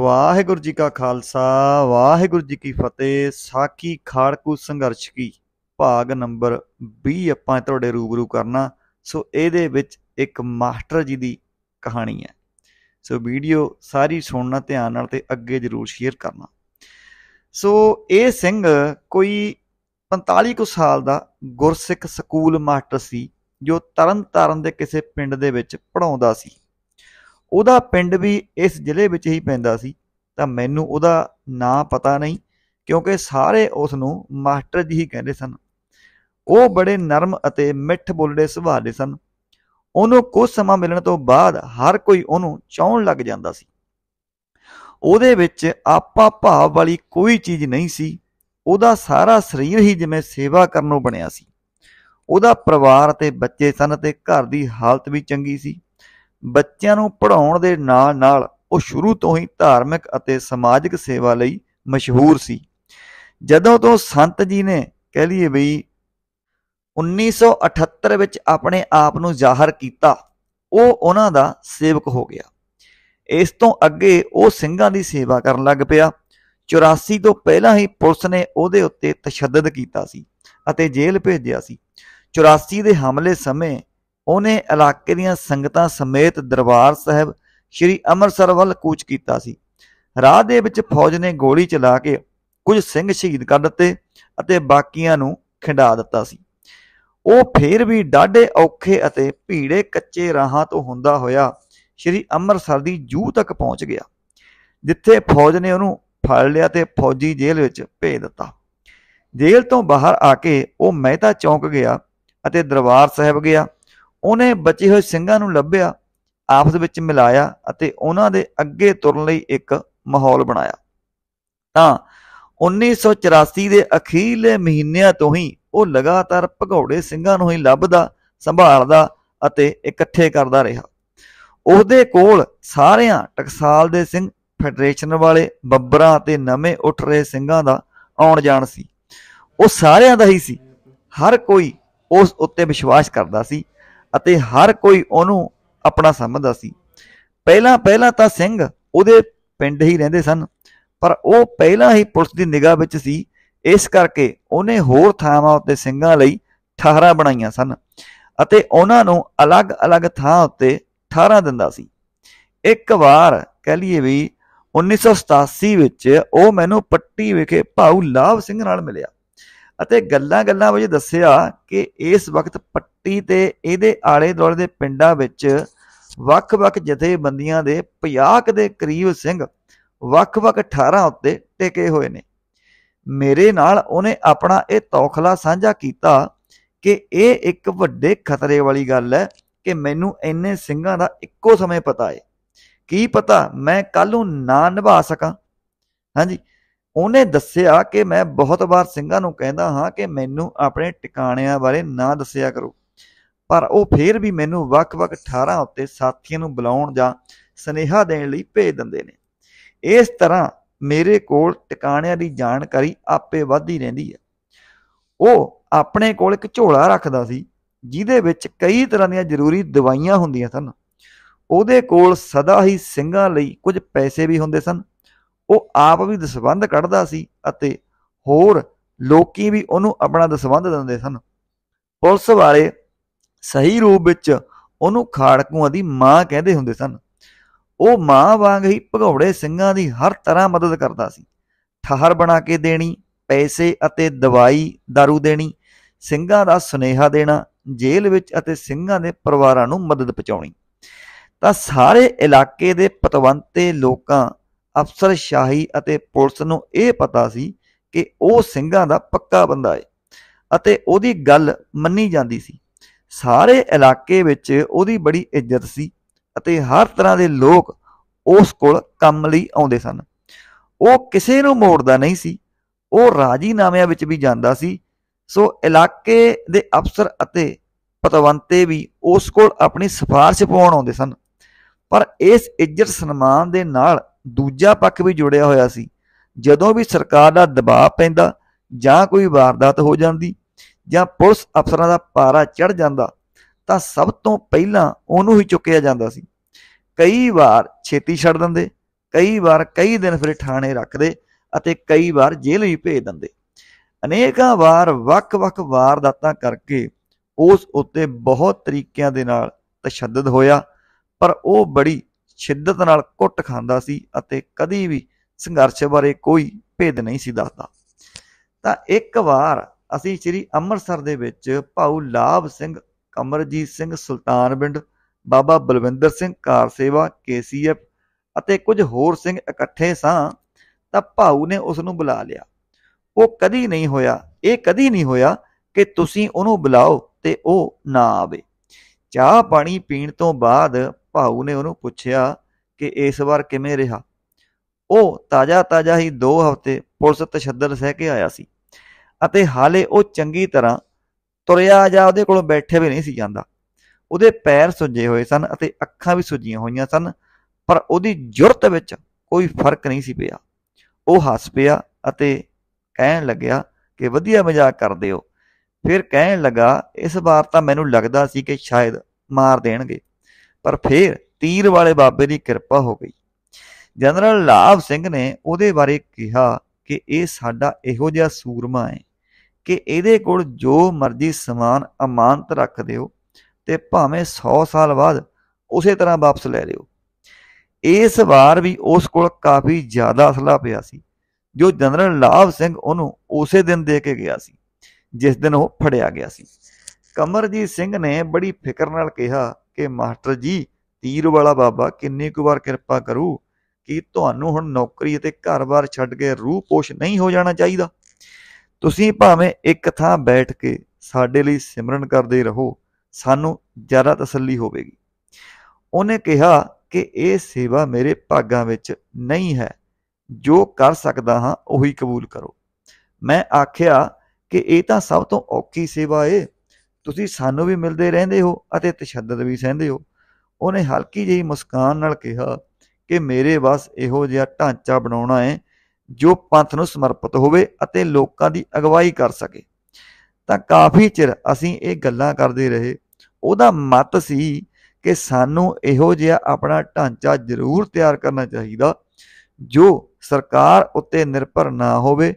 ਵਾਹਿਗੁਰੂ ਜੀ ਕਾ ਖਾਲਸਾ ਵਾਹਿਗੁਰੂ ਜੀ ਕੀ ਫਤਿਹ ਸਾਖੀ ਖਾੜਕੂ ਸੰਘਰਸ਼ ਕੀ ਭਾਗ ਨੰਬਰ 20 ਆਪਾਂ ਤੁਹਾਡੇ ਰੂਬਰੂ ਕਰਨਾ ਸੋ ਇਹਦੇ ਵਿੱਚ ਇੱਕ ਮਾਸਟਰ ਜੀ ਦੀ ਕਹਾਣੀ ਹੈ ਸੋ ਵੀਡੀਓ ਸਾਰੀ ਸੁਣਨਾ ਧਿਆਨ ਨਾਲ ਤੇ ਅੱਗੇ ਜਰੂਰ ਸ਼ੇਅਰ ਕਰਨਾ ਸੋ ਇਹ ਸਿੰਘ ਕੋਈ 45 ਕੁ ਸਾਲ ਦਾ ਗੁਰਸਿੱਖ ਸਕੂਲ ਮਾਸਟਰ ਸੀ ਜੋ ਤਰਨਤਾਰਨ ਦੇ ਕਿਸੇ ਪਿੰਡ ਦੇ ਵਿੱਚ ਪੜਾਉਂਦਾ ਸੀ ਉਹਦਾ ਪਿੰਡ ਵੀ ਇਸ ਜ਼ਿਲ੍ਹੇ ਵਿੱਚ ਹੀ ਪੈਂਦਾ ਸੀ ਤਾਂ ਮੈਨੂੰ ਉਹਦਾ ਨਾਂ ਪਤਾ ਨਹੀਂ ਕਿਉਂਕਿ ਸਾਰੇ ਉਸ ਨੂੰ ਮਾਸਟਰ ਜੀ ਹੀ ਕਹਿੰਦੇ ਸਨ ਉਹ ਬੜੇ ਨਰਮ ਅਤੇ ਮਿੱਠ ਬੋਲੜੇ ਸੁਭਾਅ ਦੇ ਸਨ ਉਹਨੂੰ ਕੁਝ ਸਮਾਂ ਮਿਲਣ ਤੋਂ ਬਾਅਦ ਹਰ ਕੋਈ ਉਹਨੂੰ ਚਾਹਣ ਲੱਗ ਜਾਂਦਾ ਸੀ ਉਹਦੇ ਵਿੱਚ ਆਪਾ ਭਾਵ ਵਾਲੀ ਕੋਈ ਚੀਜ਼ ਨਹੀਂ ਸੀ ਉਹਦਾ ਸਾਰਾ ਸਰੀਰ ਹੀ ਜਿਵੇਂ ਸੇਵਾ ਕਰਨ ਨੂੰ ਬਣਿਆ ਸੀ ਉਹਦਾ ਪਰਿਵਾਰ ਤੇ ਬੱਚੇ ਸਨ ਤੇ ਘਰ ਦੀ ਹਾਲਤ ਵੀ ਚੰਗੀ ਸੀ ਬੱਚਿਆਂ ਨੂੰ ਪੜ੍ਹਾਉਣ ਦੇ ਨਾਲ-ਨਾਲ ਉਹ ਸ਼ੁਰੂ ਤੋਂ ਹੀ ਧਾਰਮਿਕ ਅਤੇ ਸਮਾਜਿਕ ਸੇਵਾ ਲਈ ਮਸ਼ਹੂਰ ਸੀ ਜਦੋਂ ਤੋਂ ਸੰਤ ਜੀ ਨੇ ਕਹਿ ਲਈਏ ਬਈ 1978 ਵਿੱਚ ਆਪਣੇ ਆਪ ਨੂੰ ਜ਼ਾਹਰ ਕੀਤਾ ਉਹ ਉਹਨਾਂ ਦਾ ਸੇਵਕ ਹੋ ਗਿਆ ਇਸ ਤੋਂ ਅੱਗੇ ਉਹ ਸਿੰਘਾਂ ਦੀ ਸੇਵਾ ਕਰਨ ਲੱਗ ਪਿਆ 84 ਤੋਂ ਪਹਿਲਾਂ ਹੀ ਪੁਲਿਸ ਨੇ ਉਹਦੇ ਉੱਤੇ ਤਸ਼ੱਦਦ ਕੀਤਾ ਸੀ ਅਤੇ ਜੇਲ੍ਹ ਭੇਜਿਆ ਸੀ 84 ਦੇ ਹਮਲੇ ਸਮੇਂ ਉਹਨੇ ਇਲਾਕੇ ਦੀਆਂ ਸੰਗਤਾਂ ਸਮੇਤ ਦਰਬਾਰ ਸਾਹਿਬ ਸ੍ਰੀ ਅੰਮ੍ਰਿਤਸਰ ਵੱਲ ਕੂਚ ਕੀਤਾ ਸੀ ਰਾਹ ਦੇ ਵਿੱਚ ਫੌਜ ਨੇ ਗੋਲੀ ਚਲਾ ਕੇ ਕੁਝ ਸਿੰਘ ਸ਼ਹੀਦ ਕਰ ਦਿੱਤੇ ਅਤੇ ਬਾਕੀਆਂ ਨੂੰ ਖਿੰਡਾ ਦਿੱਤਾ ਸੀ ਉਹ ਫੇਰ ਵੀ ਡਾਢੇ ਔਖੇ ਅਤੇ ਭੀੜੇ ਕੱਚੇ ਰਾਹਾਂ ਤੋਂ ਹੁੰਦਾ ਹੋਇਆ ਸ੍ਰੀ ਅੰਮ੍ਰਿਤਸਰ ਦੀ ਜੂ ਤੱਕ ਪਹੁੰਚ ਗਿਆ ਜਿੱਥੇ ਫੌਜ ਨੇ ਉਹਨੂੰ ਫੜ ਲਿਆ ਤੇ ਫੌਜੀ ਜੇਲ੍ਹ ਵਿੱਚ ਭੇਜ ਦਿੱਤਾ ਜੇਲ੍ਹ ਤੋਂ ਬਾਹਰ ਆ ਕੇ ਉਹ ਮਹਿਤਾ ਚੌਂਕ ਗਿਆ ਅਤੇ ਦਰਬਾਰ ਸਾਹਿਬ ਗਿਆ ਉਹਨੇ ਬਚੇ ਹੋਏ ਸਿੰਘਾਂ ਨੂੰ ਲੱਭਿਆ ਆਪਸ ਵਿੱਚ ਮਿਲਾਇਆ ਅਤੇ ਉਹਨਾਂ ਦੇ ਅੱਗੇ ਤੁਰਨ ਲਈ ਇੱਕ ਮਾਹੌਲ ਬਣਾਇਆ ਤਾਂ 1984 ਦੇ ਅਖੀਰਲੇ ਮਹੀਨਿਆਂ ਤੋਂ ਹੀ ਉਹ ਲਗਾਤਾਰ ਭਗੌੜੇ ਸਿੰਘਾਂ ਨੂੰ ਹੀ ਲੱਭਦਾ ਸੰਭਾਲਦਾ ਅਤੇ ਇਕੱਠੇ ਕਰਦਾ ਰਿਹਾ ਉਹਦੇ ਕੋਲ ਸਾਰਿਆਂ ਟਕਸਾਲ ਦੇ ਸਿੰਘ ਫੈਡਰੇਸ਼ਨ ਵਾਲੇ ਬੱਬਰਾਂ ਅਤੇ ਨਵੇਂ ਉੱਠ ਰਹੇ ਸਿੰਘਾਂ ਦਾ ਆਉਣ ਜਾਣ ਸੀ ਉਹ ਸਾਰਿਆਂ ਦਾ ਹੀ ਸੀ ਹਰ ਕੋਈ ਉਸ ਉੱਤੇ ਵਿਸ਼ਵਾਸ ਕਰਦਾ ਸੀ ਅਤੇ ਹਰ ਕੋਈ ਉਹਨੂੰ ਆਪਣਾ ਸਮਝਦਾ ਸੀ ਪਹਿਲਾਂ ਪਹਿਲਾਂ ਤਾਂ ਸਿੰਘ ਉਹਦੇ ਪਿੰਡ ਹੀ ਰਹਿੰਦੇ ਸਨ ਪਰ ਉਹ ਪਹਿਲਾਂ ਹੀ ਪੁਲਿਸ ਦੀ ਨਿਗਾਹ ਵਿੱਚ ਸੀ ਇਸ ਕਰਕੇ ਉਹਨੇ ਹੋਰ ਥਾਵਾਂ ਉੱਤੇ ਸਿੰਘਾਂ ਲਈ ਠਹਿਰਾ ਬਣਾਈਆਂ ਸਨ ਅਤੇ ਉਹਨਾਂ ਨੂੰ ਅਲੱਗ-ਅਲੱਗ ਥਾਂ ਉੱਤੇ ਠਹਿਰਾ ਦਿੰਦਾ ਸੀ ਇੱਕ ਵਾਰ ਕਹਿ ਲਈਏ ਵੀ 1987 ਵਿੱਚ ਉਹ ਮੈਨੂੰ ਪੱਟੀ ਵਿਖੇ ਭਾਉ ਲਾਭ ਸਿੰਘ ਨਾਲ ਮਿਲਿਆ ਅਤੇ ਗੱਲਾਂ-ਗੱਲਾਂ ਵਿੱਚ ਦੱਸਿਆ ਕਿ ਇਸ ਵਕਤ ਪੱਟੀ ਤੇ ਇਹਦੇ ਆਲੇ-ਦੁਆਲੇ ਦੇ ਪਿੰਡਾਂ ਵਿੱਚ ਵੱਖ-ਵੱਖ ਜਥੇਬੰਦੀਆਂ ਦੇ 50 ਦੇ ਕਰੀਬ ਸਿੰਘ ਵੱਖ-ਵੱਖ 18 ਉੱਤੇ ਟਿਕੇ ਹੋਏ ਨੇ ਮੇਰੇ ਨਾਲ ਉਹਨੇ ਆਪਣਾ ਇਹ ਤੌਖਲਾ ਸਾਂਝਾ ਕੀਤਾ ਕਿ ਇਹ ਇੱਕ ਵੱਡੇ ਖਤਰੇ ਵਾਲੀ ਗੱਲ ਹੈ ਕਿ ਮੈਨੂੰ ਇੰਨੇ ਸਿੰਘਾਂ ਦਾ ਇੱਕੋ ਸਮੇਂ ਪਤਾ ਹੈ ਕੀ ਪਤਾ ਮੈਂ ਕੱਲ ਨੂੰ ਨਾ ਨਿਭਾ ਸਕਾਂ ਹਾਂਜੀ ਉਹਨੇ ਦੱਸਿਆ ਕਿ ਮੈਂ ਬਹੁਤ ਵਾਰ ਸਿੰਘਾਂ ਨੂੰ ਕਹਿੰਦਾ ਹਾਂ ਕਿ ਮੈਨੂੰ ਆਪਣੇ ਟਿਕਾਣਿਆਂ ਬਾਰੇ ਨਾ ਦੱਸਿਆ ਕਰੋ ਪਰ ਉਹ ਫੇਰ ਵੀ ਮੈਨੂੰ ਵੱਖ-ਵੱਖ 18 ਉੱਤੇ ਸਾਥੀਆਂ ਨੂੰ ਬੁਲਾਉਣ ਜਾਂ ਸਨੇਹਾ ਦੇਣ ਲਈ ਭੇਜ ਦਿੰਦੇ ਨੇ ਇਸ ਤਰ੍ਹਾਂ ਮੇਰੇ ਕੋਲ ਟਿਕਾਣਿਆਂ ਦੀ ਜਾਣਕਾਰੀ ਆਪੇ ਵੱਧਦੀ ਰਹਿੰਦੀ ਹੈ ਉਹ ਆਪਣੇ ਕੋਲ ਇੱਕ ਝੋਲਾ ਰੱਖਦਾ ਸੀ ਜਿਹਦੇ ਵਿੱਚ ਕਈ ਤਰ੍ਹਾਂ ਦੀਆਂ ਜ਼ਰੂਰੀ ਦਵਾਈਆਂ ਹੁੰਦੀਆਂ ਸਨ ਉਹਦੇ ਕੋਲ ਸਦਾ ਹੀ ਸਿੰਘਾਂ ਲਈ ਕੁਝ ਪੈਸੇ ਵੀ ਹੁੰਦੇ ਸਨ ਉਹ ਆਪ ਵੀ ਦਸਬੰਧ ਕੱਢਦਾ ਸੀ ਅਤੇ ਹੋਰ ਲੋਕੀ ਵੀ ਉਹਨੂੰ ਆਪਣਾ ਦਸਬੰਧ ਦਿੰਦੇ ਸਨ ਪੁਲਿਸ ਵਾਲੇ ਸਹੀ ਰੂਪ ਵਿੱਚ ਉਹਨੂੰ ਖਾੜਕੂਆਂ ਦੀ ਮਾਂ ਕਹਿੰਦੇ ਹੁੰਦੇ ਸਨ ਉਹ ਮਾਂ ਵਾਂਗ ਹੀ ਭਗੌੜੇ ਸਿੰਘਾਂ ਦੀ ਹਰ ਤਰ੍ਹਾਂ ਮਦਦ ਕਰਦਾ ਸੀ ਠਹਰ ਬਣਾ ਕੇ ਦੇਣੀ ਪੈਸੇ ਅਤੇ ਦਵਾਈ दारू ਦੇਣੀ ਸਿੰਘਾਂ ਦਾ ਸੁਨੇਹਾ ਦੇਣਾ ਜੇਲ੍ਹ ਵਿੱਚ ਅਤੇ ਸਿੰਘਾਂ ਦੇ ਪਰਿਵਾਰਾਂ ਨੂੰ ਮਦਦ ਪਹੁੰਚਾਉਣੀ ਤਾਂ ਸਾਰੇ ਇਲਾਕੇ ਦੇ ਪਤਵੰਤੇ ਲੋਕਾਂ ਅਫਸਰ ਸ਼ਾਹੀ ਅਤੇ ਪੁਲਿਸ ਨੂੰ ਇਹ ਪਤਾ ਸੀ ਕਿ ਉਹ ਸਿੰਘਾਂ ਦਾ ਪੱਕਾ ਬੰਦਾ ਹੈ ਅਤੇ ਉਹਦੀ ਗੱਲ ਮੰਨੀ ਜਾਂਦੀ ਸੀ ਸਾਰੇ ਇਲਾਕੇ ਵਿੱਚ ਉਹਦੀ ਬੜੀ ਇੱਜ਼ਤ ਸੀ ਅਤੇ ਹਰ ਤਰ੍ਹਾਂ ਦੇ ਲੋਕ ਉਸ ਕੋਲ ਕੰਮ ਲਈ ਆਉਂਦੇ ਸਨ ਉਹ ਕਿਸੇ ਨੂੰ ਮੋੜਦਾ ਨਹੀਂ ਸੀ ਉਹ ਰਾਜੀਨਾਮਿਆਂ ਵਿੱਚ ਵੀ ਜਾਂਦਾ ਸੀ ਸੋ ਇਲਾਕੇ ਦੇ ਅਫਸਰ ਅਤੇ ਪਤਵੰਤੇ ਵੀ ਉਸ ਕੋਲ ਆਪਣੀ ਸਿਫਾਰਿਸ਼ ਪਾਉਣ ਆਉਂਦੇ ਸਨ ਪਰ ਇਸ ਇੱਜ਼ਤ ਸਨਮਾਨ ਦੇ ਨਾਲ ਦੂਜਾ ਪੱਖ ਵੀ ਜੁੜਿਆ ਹੋਇਆ ਸੀ ਜਦੋਂ ਵੀ ਸਰਕਾਰ ਦਾ ਦਬਾਅ ਪੈਂਦਾ ਜਾਂ ਕੋਈ ਵਾਰਦਾਤ ਹੋ ਜਾਂਦੀ ਜਾਂ ਪੁਲਿਸ ਅਫਸਰਾਂ ਦਾ ਪਾਰਾ ਚੜ ਜਾਂਦਾ ਤਾਂ ਸਭ ਤੋਂ ਪਹਿਲਾਂ ਉਹਨੂੰ ਹੀ ਚੁੱਕਿਆ ਜਾਂਦਾ ਸੀ ਕਈ ਵਾਰ ਛੇਤੀ ਛੱਡ ਦਿੰਦੇ ਕਈ ਵਾਰ ਕਈ ਦਿਨ ਫਿਰ ਥਾਣੇ ਰੱਖਦੇ ਅਤੇ ਕਈ ਵਾਰ ਜੇਲ੍ਹ ਵੀ ਭੇਜ ਦਿੰਦੇ ਅਨੇਕਾਂ ਵਾਰ ਵੱਖ-ਵੱਖ ਵਾਰਦਾਤਾਂ ਕਰਕੇ ਉਸ ਉੱਤੇ ਬਹੁਤ ਤਰੀਕਿਆਂ ਦੇ ਨਾਲ ਤਸ਼ੱਦਦ ਹੋਇਆ ਪਰ ਉਹ ਬੜੀ ਸ਼ਿੱਦਤ ਨਾਲ ਕੁੱਟ ਖਾਂਦਾ ਸੀ ਅਤੇ ਕਦੀ ਵੀ ਸੰਘਰਸ਼ ਬਾਰੇ ਕੋਈ ਭੇਦ ਨਹੀਂ ਸੀ ਦੱਸਦਾ ਤਾਂ ਇੱਕ ਵਾਰ ਅਸੀਂ ਸ੍ਰੀ ਅੰਮ੍ਰਿਤਸਰ ਦੇ ਵਿੱਚ ਭਾਉ ਲਾਭ ਸਿੰਘ ਕਮਰਜੀਤ ਸਿੰਘ ਸੁਲਤਾਨ ਬਾਬਾ ਬਲਵਿੰਦਰ ਸਿੰਘ ਕਾਰ ਸੇਵਾ ਕੇਸੀਐਫ ਅਤੇ ਕੁਝ ਹੋਰ ਸਿੰਘ ਇਕੱਠੇ ਸਾਂ ਤਾਂ ਭਾਉ ਨੇ ਉਸ ਨੂੰ ਬੁਲਾ ਲਿਆ ਉਹ ਕਦੀ ਨਹੀਂ ਹੋਇਆ ਇਹ ਕਦੀ ਨਹੀਂ ਹੋਇਆ ਕਿ ਤੁਸੀਂ ਉਹਨੂੰ ਬੁਲਾਓ ਤੇ ਉਹ ਨਾ ਆਵੇ ਚਾਹ ਪਾਣੀ ਪੀਣ ਤੋਂ ਬਾਅਦ ਭਾਉ ਨੇ ਉਹਨੂੰ ਪੁੱਛਿਆ ਕਿ ਇਸ ਵਾਰ ਕਿਵੇਂ ਰਿਹਾ ਉਹ ਤਾਜ਼ਾ-ਤਾਜ਼ਾ ਹੀ 2 ਹਫ਼ਤੇ ਪੁਲਿਸ ਤਸ਼ੱਦਦ ਸਹਿ ਕੇ ਆਇਆ ਸੀ ਅਤੇ ਹਾਲੇ ਉਹ ਚੰਗੀ ਤਰ੍ਹਾਂ ਤੁਰਿਆ ਜਾ ਉਹਦੇ ਕੋਲ ਬੈਠੇ ਵੀ ਨਹੀਂ ਸੀ ਜਾਂਦਾ ਉਹਦੇ ਪੈਰ ਸੁੱਜੇ ਹੋਏ ਸਨ ਅਤੇ ਅੱਖਾਂ ਵੀ ਸੁੱਜੀਆਂ ਹੋਈਆਂ ਸਨ ਪਰ ਉਹਦੀ ਜੁਰਤ ਵਿੱਚ ਕੋਈ ਫਰਕ ਨਹੀਂ ਸੀ ਪਿਆ ਉਹ ਹੱਸ ਪਿਆ ਅਤੇ ਕਹਿਣ ਲੱਗਿਆ ਕਿ ਵਧੀਆ ਮਜ਼ਾਕ ਕਰਦੇ ਹੋ ਫਿਰ ਕਹਿਣ ਲੱਗਾ ਇਸ ਵਾਰ ਤਾਂ ਮੈਨੂੰ ਲੱਗਦਾ ਸੀ ਕਿ ਸ਼ਾਇਦ ਮਾਰ ਦੇਣਗੇ ਪਰ ਫੇਰ ਤੀਰ ਵਾਲੇ ਬਾਬੇ ਦੀ ਕਿਰਪਾ ਹੋ ਗਈ ਜਨਰਲ ਲਾਭ ਸਿੰਘ ਨੇ ਉਹਦੇ ਬਾਰੇ ਕਿਹਾ ਕਿ ਇਹ ਸਾਡਾ ਇਹੋ ਜਿਹਾ ਸੂਰਮਾ ਹੈ ਕਿ ਇਹਦੇ ਕੋਲ ਜੋ ਮਰਜ਼ੀ ਸਮਾਨ ਅਮਾਨਤ ਰੱਖ ਦਿਓ ਤੇ ਭਾਵੇਂ 100 ਸਾਲ ਬਾਅਦ ਉਸੇ ਤਰ੍ਹਾਂ ਵਾਪਸ ਲੈ ਲਿਓ ਇਸ ਵਾਰ ਵੀ ਉਸ ਕੋਲ ਕਾਫੀ ਜ਼ਿਆਦਾ ਅਸਲਾ ਪਿਆ ਸੀ ਜੋ ਜਨਰਲ ਲਾਭ ਸਿੰਘ ਉਹਨੂੰ ਉਸੇ ਦਿਨ ਦੇ ਕੇ ਗਿਆ ਸੀ ਜਿਸ ਦਿਨ ਉਹ ਫੜਿਆ ਗਿਆ ਸੀ ਕਮਰਜੀਤ ਸਿੰਘ ਨੇ ਬੜੀ ਫਿਕਰ ਨਾਲ ਕਿਹਾ ਕਿ ਮਾਸਟਰ ਜੀ ਤੀਰ ਵਾਲਾ ਬਾਬਾ ਕਿੰਨੀ ਕੁ ਵਾਰ ਕਿਰਪਾ ਕਰੂ ਕਿ ਤੁਹਾਨੂੰ ਹੁਣ ਨੌਕਰੀ ਅਤੇ ਘਰ-ਬਾਰ ਛੱਡ ਕੇ ਪੋਸ਼ ਨਹੀਂ ਹੋ ਜਾਣਾ ਚਾਹੀਦਾ ਤੁਸੀਂ ਭਾਵੇਂ ਇੱਕ ਥਾਂ ਬੈਠ ਕੇ ਸਾਡੇ ਲਈ ਸਿਮਰਨ ਕਰਦੇ ਰਹੋ ਸਾਨੂੰ ਜ਼ਿਆਦਾ ਤਸੱਲੀ ਹੋਵੇਗੀ ਉਹਨੇ ਕਿਹਾ ਕਿ ਇਹ ਸੇਵਾ ਮੇਰੇ ਭਾਗਾਂ ਵਿੱਚ ਨਹੀਂ ਹੈ ਜੋ ਕਰ ਸਕਦਾ ਹਾਂ ਉਹੀ ਕਬੂਲ ਕਰੋ ਮੈਂ ਆਖਿਆ ਕਿ ਇਹ ਤਾਂ ਸਭ ਤੋਂ ਔਖੀ ਸੇਵਾ ਏ ਤੁਸੀਂ ਸਾਨੂੰ ਵੀ ਮਿਲਦੇ ਰਹਿੰਦੇ ਹੋ ਅਤੇ ਤਸ਼ੱਦਦ ਵੀ ਸਹਿੰਦੇ ਹੋ ਉਹਨੇ ਹਲਕੀ ਜਿਹੀ ਮੁਸਕਾਨ ਨਾਲ ਕਿਹਾ ਕਿ ਮੇਰੇ ਬਸ ਇਹੋ ਜਿਹਾ ਢਾਂਚਾ ਬਣਾਉਣਾ ਹੈ ਜੋ ਪੰਥ ਨੂੰ ਸਮਰਪਿਤ ਹੋਵੇ ਅਤੇ ਲੋਕਾਂ ਦੀ ਅਗਵਾਈ ਕਰ ਸਕੇ ਤਾਂ ਕਾਫੀ ਚਿਰ ਅਸੀਂ ਇਹ ਗੱਲਾਂ ਕਰਦੇ ਰਹੇ ਉਹਦਾ ਮਤ ਸੀ ਕਿ ਸਾਨੂੰ ਇਹੋ ਜਿਹਾ ਆਪਣਾ ਢਾਂਚਾ ਜ਼ਰੂਰ ਤਿਆਰ ਕਰਨਾ ਚਾਹੀਦਾ ਜੋ ਸਰਕਾਰ ਉੱਤੇ ਨਿਰਭਰ ਨਾ ਹੋਵੇ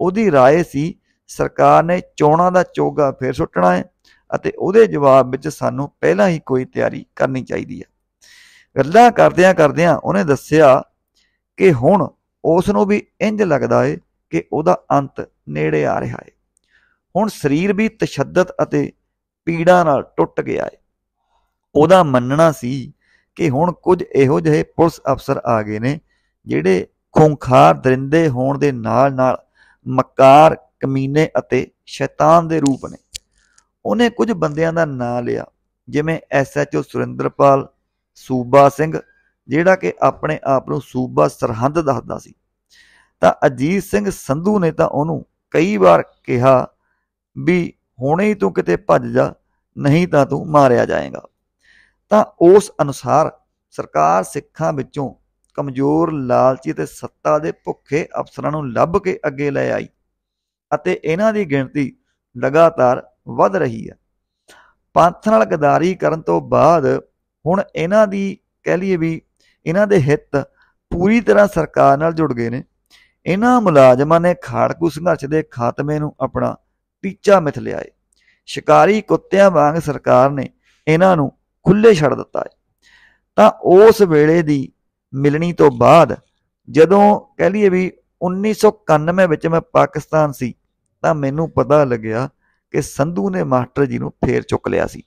ਉਹਦੀ رائے ਸੀ ਸਰਕਾਰ ਨੇ ਚੋਣਾਂ ਦਾ ਚੋਗਾ ਫੇਰ ਸੁੱਟਣਾ ਹੈ ਅਤੇ ਉਹਦੇ ਜਵਾਬ ਵਿੱਚ ਸਾਨੂੰ ਪਹਿਲਾਂ ਹੀ ਕੋਈ ਤਿਆਰੀ ਕਰਨੀ ਚਾਹੀਦੀ ਹੈ ਗੱਲਾਂ ਕਰਦਿਆਂ ਕਰਦਿਆਂ ਉਹਨੇ ਦੱਸਿਆ ਕਿ ਹੁਣ ਉਸ ਨੂੰ ਵੀ ਇੰਜ ਲੱਗਦਾ ਏ ਕਿ ਉਹਦਾ ਅੰਤ ਨੇੜੇ ਆ ਰਿਹਾ ਏ ਹੁਣ ਸਰੀਰ ਵੀ ਤਸ਼ੱਦਦ ਅਤੇ ਪੀੜਾ ਨਾਲ ਟੁੱਟ ਗਿਆ ਏ ਉਹਦਾ ਮੰਨਣਾ ਸੀ ਕਿ ਹੁਣ ਕੁਝ ਇਹੋ ਜਿਹੇ ਪੁਲਿਸ ਅਫਸਰ ਆ ਗਏ ਨੇ ਜਿਹੜੇ ਖੁੰਖਾਰ ਦਰਿੰਦੇ ਹੋਣ ਦੇ ਨਾਲ ਨਾਲ ਮਕਾਰ ਕਮੀਨੇ ਅਤੇ ਸ਼ੈਤਾਨ ਦੇ ਰੂਪ ਨੇ ਉਹਨੇ ਕੁਝ ਬੰਦਿਆਂ ਦਾ ਨਾਂ ਲਿਆ ਜਿਵੇਂ ਐਸਐਚਓ ਸੁਰਿੰਦਰਪਾਲ ਸੂਬਾ ਸਿੰਘ ਜਿਹੜਾ ਕਿ ਆਪਣੇ ਆਪ ਨੂੰ ਸੂਬਾ ਸਰਹੰਦ ਦੱਸਦਾ ਸੀ ਤਾਂ ਅਜੀਤ ਸਿੰਘ ਸੰਧੂ ਨੇ ਤਾਂ ਉਹਨੂੰ ਕਈ ਵਾਰ ਕਿਹਾ ਵੀ ਹੁਣੇ ਹੀ ਤੂੰ ਕਿਤੇ ਭੱਜ ਜਾ ਨਹੀਂ ਤਾਂ ਤੂੰ ਮਾਰਿਆ ਜਾਏਗਾ ਤਾਂ ਉਸ ਅਨੁਸਾਰ ਸਰਕਾਰ ਸਿੱਖਾਂ ਵਿੱਚੋਂ ਕਮਜ਼ੋਰ ਲਾਲਚੀ ਤੇ ਸੱਤਾ ਦੇ ਭੁੱਖੇ ਅਫਸਰਾਂ ਨੂੰ ਲੱਭ ਕੇ ਅੱਗੇ ਲੈ ਆਈ ਅਤੇ ਇਹਨਾਂ ਦੀ ਗਿਣਤੀ ਲਗਾਤਾਰ ਵੱਧ ਰਹੀ ਹੈ ਪੰਥ ਨਾਲ ਗਦਾਰੀ ਕਰਨ ਤੋਂ ਬਾਅਦ ਹੁਣ ਇਹਨਾਂ ਦੀ ਕਹਿ ਲਈਏ ਵੀ ਇਹਨਾਂ ਦੇ ਹਿੱਤ ਪੂਰੀ ਤਰ੍ਹਾਂ ਸਰਕਾਰ ਨਾਲ ਜੁੜ ਗਏ ਨੇ ਇਹਨਾਂ ਮੁਲਾਜ਼ਮਾਂ ਨੇ ਖਾੜਕੂ ਸੰਘਰਸ਼ ਦੇ ਖਾਤਮੇ ਨੂੰ ਆਪਣਾ ਟੀਚਾ ਮਿਥ ਲਿਆ ਹੈ ਸ਼ਿਕਾਰੀ ਕੁੱਤਿਆਂ ਵਾਂਗ ਸਰਕਾਰ ਨੇ ਇਹਨਾਂ ਨੂੰ ਖੁੱਲੇ ਛੱਡ ਦਿੱਤਾ ਹੈ ਤਾਂ ਉਸ ਵੇਲੇ ਦੀ ਮਿਲਣੀ ਤੋਂ ਬਾਅਦ ਜਦੋਂ ਕਹਿ ਲਈਏ ਵੀ 1991 ਵਿੱਚ ਮੈਂ ਪਾਕਿਸਤਾਨ ਸੀ ਤਾਂ ਮੈਨੂੰ ਪਤਾ ਲੱਗਿਆ ਕਿ ਸੰਧੂ ਨੇ ਮਾਸਟਰ ਜੀ ਨੂੰ ਫੇਰ ਚੁੱਕ ਲਿਆ ਸੀ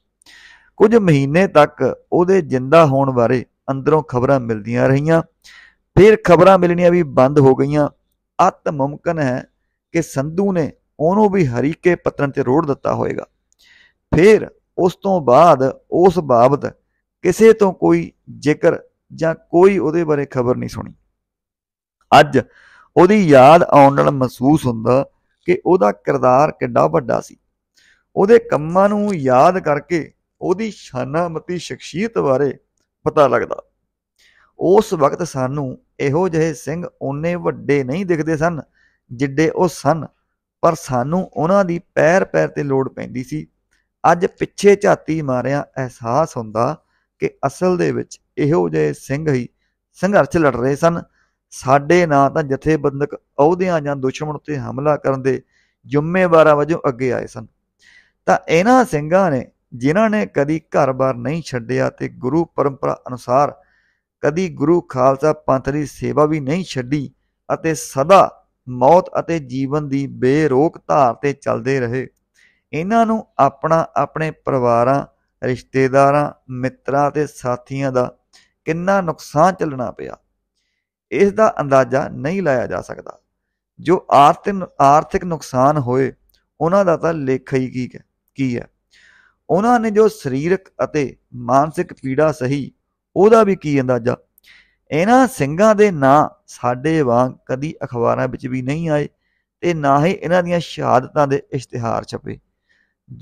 ਕੁਝ ਮਹੀਨੇ ਤੱਕ ਉਹਦੇ ਜਿੰਦਾ ਹੋਣ ਬਾਰੇ ਅੰਦਰੋਂ ਖਬਰਾਂ ਮਿਲਦੀਆਂ ਰਹੀਆਂ ਫਿਰ ਖਬਰਾਂ ਮਿਲਣੀਆਂ ਵੀ ਬੰਦ ਹੋ ਗਈਆਂ ਅਤ ਮੁਮਕਨ ਹੈ ਕਿ ਸੰਧੂ ਨੇ ਉਹਨੂੰ ਵੀ ਹਰੀਕੇ ਪਤਨ ਤੇ ਰੋੜ ਦਿੱਤਾ ਹੋਵੇਗਾ ਫਿਰ ਉਸ ਤੋਂ ਬਾਅਦ ਉਸ ਬਾਬਤ ਕਿਸੇ ਤੋਂ ਕੋਈ ਜ਼ਿਕਰ ਜਾਂ ਕੋਈ ਉਹਦੇ ਬਾਰੇ ਖਬਰ ਨਹੀਂ ਸੁਣੀ ਅੱਜ ਉਹਦੀ ਯਾਦ ਆਉਣ ਨਾਲ ਮਹਿਸੂਸ ਹੁੰਦਾ ਕਿ ਉਹਦਾ ਕਿਰਦਾਰ ਕਿੰਨਾ ਵੱਡਾ ਸੀ ਉਹਦੇ ਕੰਮਾਂ ਨੂੰ ਯਾਦ ਕਰਕੇ ਉਹਦੀ ਸ਼ਾਨਾਮਤੀ ਸ਼ਖਸੀਅਤ ਬਾਰੇ ਪਤਾ ਲੱਗਦਾ ਉਸ ਵਕਤ ਸਾਨੂੰ ਇਹੋ ਜਿਹੇ ਸਿੰਘ ਓਨੇ ਵੱਡੇ ਨਹੀਂ ਦਿਖਦੇ ਸਨ ਜਿੱਡੇ ਉਹ ਸਨ ਪਰ ਸਾਨੂੰ ਉਹਨਾਂ ਦੀ ਪੈਰ ਪੈਰ ਤੇ ਲੋੜ ਪੈਂਦੀ ਸੀ ਅੱਜ ਪਿੱਛੇ ਝਾਤੀ ਮਾਰਿਆ ਅਹਿਸਾਸ ਹੁੰਦਾ ਕਿ ਅਸਲ ਦੇ ਵਿੱਚ ਇਹੋ ਜਿਹੇ ਸਿੰਘ ਹੀ ਸੰਘਰਸ਼ ਲੜ ਰਹੇ ਸਨ ਸਾਡੇ ਨਾਂ ਤਾਂ ਜਥੇਬੰਦਕ ਅਹੁਦਿਆਂ ਜਾਂ ਦੁਸ਼ਮਣ ਉੱਤੇ ਹਮਲਾ ਕਰਨ ਦੇ ਜ਼ਿੰਮੇਵਾਰਾਂ ਵਜੋਂ ਅੱਗੇ ਆਏ ਸਨ ਤਾਂ ਇਹਨਾਂ ਸਿੰਘਾਂ ਨੇ ਜਿਨ੍ਹਾਂ ਨੇ ਕਦੀ ਘਰ-ਬਾਰ ਨਹੀਂ ਛੱਡਿਆ ਤੇ ਗੁਰੂ ਪਰੰਪਰਾ ਅਨੁਸਾਰ ਕਦੀ ਗੁਰੂ ਖਾਲਸਾ ਪੰਥ ਦੀ ਸੇਵਾ ਵੀ ਨਹੀਂ ਛੱਡੀ ਅਤੇ ਸਦਾ ਮੌਤ ਅਤੇ ਜੀਵਨ ਦੀ ਬੇਰੋਕ ਧਾਰ ਤੇ ਚੱਲਦੇ ਰਹੇ ਇਹਨਾਂ ਨੂੰ ਆਪਣਾ ਆਪਣੇ ਪਰਿਵਾਰਾਂ ਰਿਸ਼ਤੇਦਾਰਾਂ ਮਿੱਤਰਾਂ ਤੇ ਸਾਥੀਆਂ ਦਾ ਕਿੰਨਾ ਨੁਕਸਾਨ ਚੱਲਣਾ ਪਿਆ ਇਸ ਦਾ ਅੰਦਾਜ਼ਾ ਨਹੀਂ ਲਾਇਆ ਜਾ ਸਕਦਾ ਜੋ ਆਰਥਿਕ ਆਰਥਿਕ ਨੁਕਸਾਨ ਹੋਏ ਉਹਨਾਂ ਦਾ ਤਾਂ ਲੇਖਾ ਹੀ ਕੀ ਹੈ ਕੀ ਹੈ ਉਹਨਾਂ ਨੇ ਜੋ ਸਰੀਰਕ ਅਤੇ ਮਾਨਸਿਕ ਪੀੜਾ ਸਹੀ ਉਹਦਾ ਵੀ ਕੀ ਅੰਦਾਜ਼ਾ ਇਹਨਾਂ ਸਿੰਘਾਂ ਦੇ ਨਾਂ ਸਾਡੇ ਵਾਂਗ ਕਦੀ ਅਖਬਾਰਾਂ ਵਿੱਚ ਵੀ ਨਹੀਂ ਆਏ ਤੇ ਨਾ ਹੀ ਇਹਨਾਂ ਦੀਆਂ ਸ਼ਹਾਦਤਾਂ ਦੇ ਇਸ਼ਤਿਹਾਰ ਛਪੇ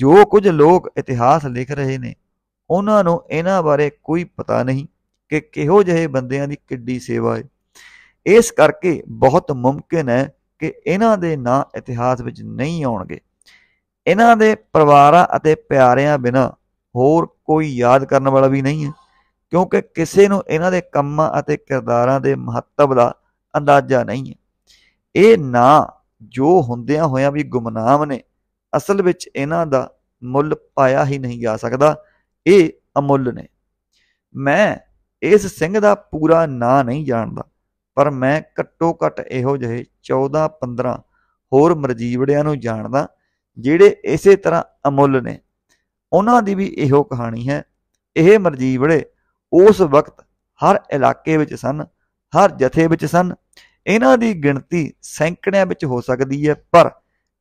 ਜੋ ਕੁਝ ਲੋਕ ਇਤਿਹਾਸ ਲਿਖ ਰਹੇ ਨੇ ਉਹਨਾਂ ਨੂੰ ਇਹਨਾਂ ਬਾਰੇ ਕੋਈ ਪਤਾ ਨਹੀਂ ਕਿ ਕਿਹੋ ਜਿਹੇ ਬੰਦਿਆਂ ਦੀ ਕਿੱਡੀ ਸੇਵਾ ਹੈ ਇਸ ਕਰਕੇ ਬਹੁਤ ਮੁਮਕਿਨ ਹੈ ਕਿ ਇਹਨਾਂ ਦੇ ਨਾਂ ਇਤਿਹਾਸ ਵਿੱਚ ਨਹੀਂ ਆਉਣਗੇ ਇਹਨਾਂ ਦੇ ਪਰਿਵਾਰਾਂ ਅਤੇ ਪਿਆਰਿਆਂ ਬਿਨਾ ਹੋਰ ਕੋਈ ਯਾਦ ਕਰਨ ਵਾਲਾ ਵੀ ਨਹੀਂ ਹੈ ਕਿਉਂਕਿ ਕਿਸੇ ਨੂੰ ਇਹਨਾਂ ਦੇ ਕੰਮਾਂ ਅਤੇ ਕਿਰਦਾਰਾਂ ਦੇ ਮਹੱਤਵ ਦਾ ਅੰਦਾਜ਼ਾ ਨਹੀਂ ਹੈ ਇਹ ਨਾਂ ਜੋ ਹੁੰਦਿਆਂ ਹੋਇਆਂ ਵੀ ਗੁਮਨਾਮ ਨੇ ਅਸਲ ਵਿੱਚ ਇਹਨਾਂ ਦਾ ਮੁੱਲ ਪਾਇਆ ਹੀ ਨਹੀਂ ਜਾ ਸਕਦਾ ਇਹ ਅਮੁੱਲ ਨੇ ਮੈਂ ਇਸ ਸਿੰਘ ਦਾ ਪੂਰਾ ਨਾਂ ਨਹੀਂ ਜਾਣਦਾ ਪਰ ਮੈਂ ਘੱਟੋ ਘੱਟ ਇਹੋ ਜਿਹੇ 14 15 ਹੋਰ ਮਰਜੀਵੜਿਆਂ ਨੂੰ ਜਾਣਦਾ ਜਿਹੜੇ ਇਸੇ ਤਰ੍ਹਾਂ ਅਮੁੱਲ ਨੇ ਉਹਨਾਂ ਦੀ ਵੀ ਇਹੋ ਕਹਾਣੀ ਹੈ ਇਹ ਮਰਜੀਵੜੇ ਉਸ ਵਕਤ ਹਰ ਇਲਾਕੇ ਵਿੱਚ ਸਨ ਹਰ ਜਥੇ ਵਿੱਚ ਸਨ ਇਹਨਾਂ ਦੀ ਗਿਣਤੀ ਸੈਂਕੜਿਆਂ ਵਿੱਚ ਹੋ ਸਕਦੀ ਹੈ ਪਰ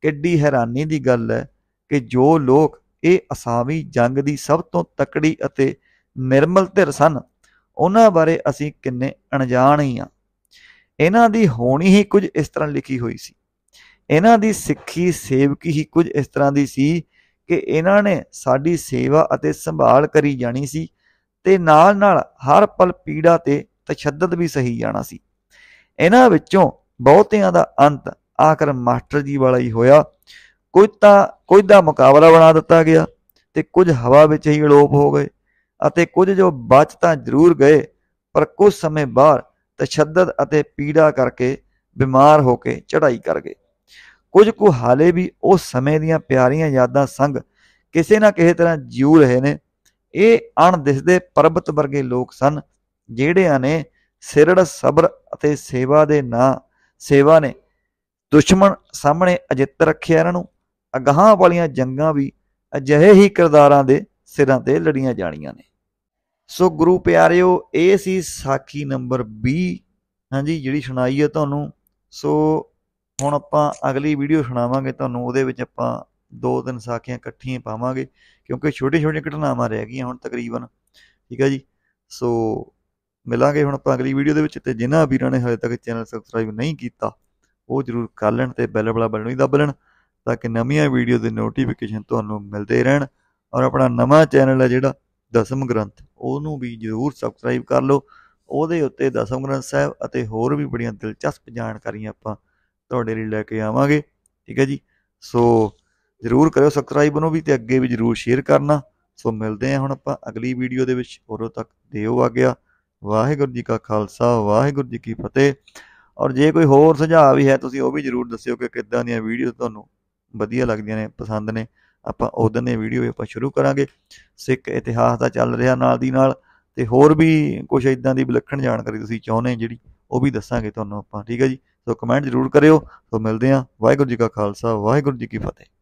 ਕਿੱਡੀ ਹੈਰਾਨੀ ਦੀ ਗੱਲ ਹੈ ਕਿ ਜੋ ਲੋਕ ਇਹ ਅਸਾਵੀ ਜੰਗ ਦੀ ਸਭ ਤੋਂ ਤਕੜੀ ਅਤੇ ਨਿਰਮਲ ਧਿਰ ਸਨ ਉਹਨਾਂ ਬਾਰੇ ਅਸੀਂ ਕਿੰਨੇ ਅਣਜਾਣ ਹੀ ਆ ਇਹਨਾਂ ਦੀ ਹੋਣੀ ਹੀ ਕੁਝ ਇਸ ਤਰ੍ਹਾਂ ਲਿਖੀ ਹੋਈ ਸੀ ਇਹਨਾਂ ਦੀ ਸਿੱਖੀ ਸੇਵਕੀ ਹੀ ਕੁਝ ਇਸ ਤਰ੍ਹਾਂ ਦੀ ਸੀ ਕਿ ਇਹਨਾਂ ਨੇ ਸਾਡੀ ਸੇਵਾ ਅਤੇ ਸੰਭਾਲ ਕਰੀ ਜਾਣੀ ਸੀ ਤੇ ਨਾਲ-ਨਾਲ ਹਰ ਪਲ ਪੀੜਾ ਤੇ ਤਸ਼ੱਦਦ ਵੀ ਸਹੀ ਜਾਣਾ ਸੀ ਇਹਨਾਂ ਵਿੱਚੋਂ ਬਹੁਤਿਆਂ ਦਾ ਅੰਤ ਆਖਰ ਮਾਸਟਰ ਜੀ ਵਾਲਾ ਹੀ ਹੋਇਆ ਕੋਈ ਤਾਂ ਕੋਈ ਦਾ ਮੁਕਾਬਲਾ ਬਣਾ ਦਿੱਤਾ ਗਿਆ ਤੇ ਕੁਝ ਹਵਾ ਵਿੱਚ ਹੀ ਅਲੋਪ ਹੋ ਗਏ ਅਤੇ ਕੁਝ ਜੋ ਬਚ ਤਾਂ ਜ਼ਰੂਰ ਗਏ ਪਰ ਕੁਝ ਸਮੇਂ ਬਾਅਦ ਤਸ਼ੱਦਦ ਅਤੇ ਪੀੜਾ ਕਰਕੇ ਬਿਮਾਰ ਹੋ ਕੇ ਚੜ੍ਹਾਈ ਕਰ ਗਏ ਕੁਝ ਕੁ ਹਾਲੇ ਵੀ ਉਹ ਸਮੇਂ ਦੀਆਂ ਪਿਆਰੀਆਂ ਯਾਦਾਂ ਸੰਗ ਕਿਸੇ ਨਾ ਕਿਸੇ ਤਰ੍ਹਾਂ ਜਿਉ ਰਹੇ ਨੇ ਇਹ ਅਣ ਦਿਸਦੇ ਪਰਬਤ ਵਰਗੇ ਲੋਕ ਸਨ ਜਿਹੜਿਆਂ ਨੇ ਸਿਰੜ ਸਬਰ ਅਤੇ ਸੇਵਾ ਦੇ ਨਾਂ ਸੇਵਾ ਨੇ ਦੁਸ਼ਮਣ ਸਾਹਮਣੇ ਅਜਿੱਤ ਰੱਖਿਆ ਇਹਨਾਂ ਨੂੰ ਅਗਾਹਾਂ ਵਾਲੀਆਂ ਜੰਗਾਂ ਵੀ ਅਜਿਹੇ ਹੀ ਕਿਰਦਾਰਾਂ ਦੇ ਸਿਰਾਂ ਤੇ ਲੜੀਆਂ ਜਾਣੀਆਂ ਨੇ ਸੋ ਗੁਰੂ ਪਿਆਰਿਓ ਇਹ ਸੀ ਸਾਖੀ ਨੰਬਰ 20 ਹਾਂਜੀ ਜਿਹੜੀ ਸੁਣਾਈ ਹੈ ਤੁਹਾਨੂੰ ਸੋ ਹੁਣ ਆਪਾਂ ਅਗਲੀ ਵੀਡੀਓ ਸੁਣਾਵਾਂਗੇ ਤੁਹਾਨੂੰ ਉਹਦੇ ਵਿੱਚ ਆਪਾਂ ਦੋ ਤਿੰਨ ਸਾਖੀਆਂ ਇਕੱਠੀਆਂ ਪਾਵਾਂਗੇ ਕਿਉਂਕਿ ਛੋਟੇ ਛੋਟੇ ਘਟਨਾਵਾਂ ਰਹਿ ਗਈਆਂ ਹੁਣ ਤਕਰੀਬਨ ਠੀਕ ਹੈ ਜੀ ਸੋ ਮਿਲਾਂਗੇ ਹੁਣ ਆਪਾਂ ਅਗਲੀ ਵੀਡੀਓ ਦੇ ਵਿੱਚ ਤੇ ਜਿਨ੍ਹਾਂ ਵੀਰਾਂ ਨੇ ਹਜੇ ਤੱਕ ਚੈਨਲ ਸਬਸਕ੍ਰਾਈਬ ਨਹੀਂ ਕੀਤਾ ਉਹ ਜਰੂਰ ਕਰ ਲੈਣ ਤੇ ਬੈਲ ਵਾਲਾ ਬਟਨ ਵੀ ਦਬ ਲੈਣ ਤਾਂ ਕਿ ਨਵੀਆਂ ਵੀਡੀਓ ਦੇ ਨੋਟੀਫਿਕੇਸ਼ਨ ਤੁਹਾਨੂੰ ਮਿਲਦੇ ਰਹਿਣ ਔਰ ਆਪਣਾ ਨਵਾਂ ਚੈਨਲ ਹੈ ਜਿਹੜਾ ਦਸਮ ਗ੍ਰੰਥ ਉਹਨੂੰ ਵੀ ਜਰੂਰ ਸਬਸਕ੍ਰਾਈਬ ਕਰ ਲਓ ਉਹਦੇ ਉੱਤੇ ਦਸਮ ਗ੍ਰੰਥ ਸਾਹਿਬ ਅਤੇ ਹੋਰ ਵੀ ਬੜੀਆਂ ਦਿਲਚਸਪ ਜਾਣਕਾਰੀਆਂ ਆਪਾਂ ਤੁਹਾਡੇ ਲਈ ਲੈ ਕੇ ਆਵਾਂਗੇ ਠੀਕ ਹੈ ਜੀ ਸੋ ਜਰੂਰ ਕਰਿਓ ਸਬਸਕ੍ਰਾਈਬ ਨੂੰ ਵੀ ਤੇ ਅੱਗੇ ਵੀ ਜਰੂਰ ਸ਼ੇਅਰ ਕਰਨਾ ਸੋ ਮਿਲਦੇ ਹਾਂ ਹੁਣ ਆਪਾਂ ਅਗਲੀ ਵੀਡੀਓ ਦੇ ਵਿੱਚ ਹੋਰੋ ਤੱਕ ਦਿਓ ਆ ਗਿਆ ਵਾਹਿਗੁਰੂ ਜੀ ਕਾ ਖਾਲਸਾ ਵਾਹਿਗੁਰੂ ਜੀ ਕੀ ਫਤਿਹ ਔਰ ਜੇ ਕੋਈ ਹੋਰ ਸੁਝਾਅ ਵੀ ਹੈ ਤੁਸੀਂ ਉਹ ਵੀ ਜਰੂਰ ਦੱਸਿਓ ਕਿ ਕਿੱਦਾਂ ਦੀਆਂ ਵੀਡੀਓ ਤੁਹਾਨੂੰ ਵਧੀਆ ਲੱਗਦੀਆਂ ਨੇ ਪਸੰਦ ਨੇ ਆਪਾਂ ਉਦੋਂ ਦੀ ਵੀਡੀਓ ਆਪਾਂ ਸ਼ੁਰੂ ਕਰਾਂਗੇ ਸਿੱਖ ਇਤਿਹਾਸ ਦਾ ਚੱਲ ਰਿਹਾ ਨਾਲ ਦੀ ਨਾਲ ਤੇ ਹੋਰ ਵੀ ਕੁਝ ਇਦਾਂ ਦੀ ਵਿਲੱਖਣ ਜਾਣਕਾਰੀ ਤੁਸੀਂ ਚਾਹੁੰਦੇ ਜਿਹੜੀ ਉਹ ਵੀ ਦੱਸਾਂਗੇ ਤੁਹਾਨੂੰ ਆਪਾਂ ਠੀਕ ਹੈ ਜੀ ਸੋ ਕਮੈਂਟ ਜ਼ਰੂਰ ਕਰਿਓ ਸੋ ਮਿਲਦੇ ਆ ਵਾਹਿਗੁਰੂ ਜੀ ਕਾ ਖਾਲਸਾ ਵਾਹਿਗੁਰੂ ਜੀ ਕੀ ਫਤਿਹ